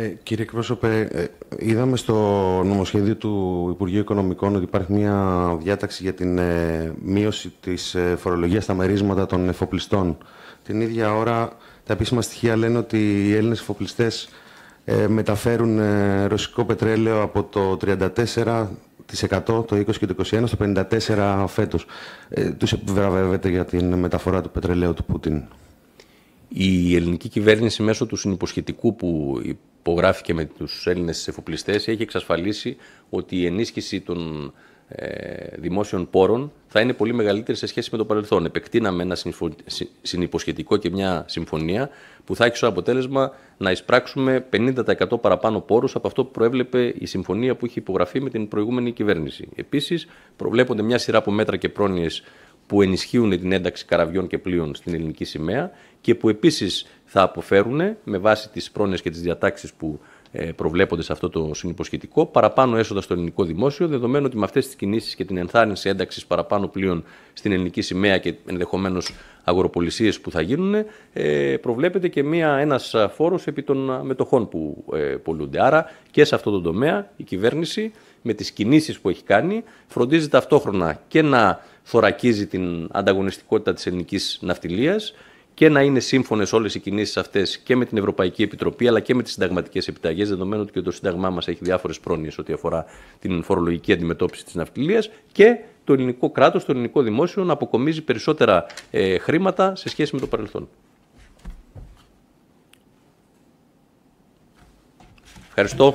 Ε, κύριε εκπρόσωπε, ε, είδαμε στο νομοσχέδιο του Υπουργείου Οικονομικών ότι υπάρχει μια διάταξη για την ε, μείωση της ε, φορολογίας στα μερίσματα των εφοπλιστών. Την ίδια ώρα τα επίσημα στοιχεία λένε ότι οι Έλληνες εφοπλιστές μεταφέρουν ρωσικό πετρέλαιο από το 34% το 20 και το 21 στο 54 φέτος. Τους επιβραβεύεται για την μεταφορά του πετρελαίου του Πούτιν. Η ελληνική κυβέρνηση μέσω του συνυποσχετικού που υπογράφηκε με τους Έλληνες εφοπλιστές έχει εξασφαλίσει ότι η ενίσχυση των ε, δημόσιων πόρων θα είναι πολύ μεγαλύτερη σε σχέση με το παρελθόν. Επεκτείναμε ένα συνυποσχετικό και μια συμφωνία που θα έχει σαν αποτέλεσμα να εισπράξουμε 50% παραπάνω πόρους από αυτό που προέβλεπε η συμφωνία που είχε υπογραφεί με την προηγούμενη κυβέρνηση. Επίσης, προβλέπονται μια σειρά από μέτρα και πρόνοιες που ενισχύουν την ένταξη καραβιών και πλοίων στην ελληνική σημαία και που επίσης θα αποφέρουν με βάση τις πρόνοιες και τις διατάξεις που ε, προβλέπονται σε αυτό το συνυποσχετικό, παραπάνω έσοδα στο ελληνικό δημόσιο, δεδομένου ότι με αυτές τις κινήσεις και την ενθάρρυνση ένταξης παραπάνω πλοίων στην ελληνική σημαία και ενδεχομένως αγοροπολισίες που θα γίνουν, ε, προβλέπεται και ένας φόρος επί των μετοχών που ε, πολλούνται. Άρα και σε αυτό το τομέα η κυβέρνηση με τις κινήσεις που έχει κάνει φροντίζει ταυτόχρονα και να θωρακίζει την ανταγωνιστικότητα της ελληνικής ναυτιλίας και να είναι σύμφωνες όλες οι κινήσεις αυτές και με την Ευρωπαϊκή Επιτροπή αλλά και με τις συνταγματικές επιταγές, δεδομένου ότι και το Σύνταγμά μας έχει διάφορες πρόνοιες ό,τι αφορά την φορολογική αντιμετώπιση της ναυτιλίας και το ελληνικό κράτος, το ελληνικό δημόσιο να αποκομίζει περισσότερα ε, χρήματα σε σχέση με το παρελθόν. Ευχαριστώ.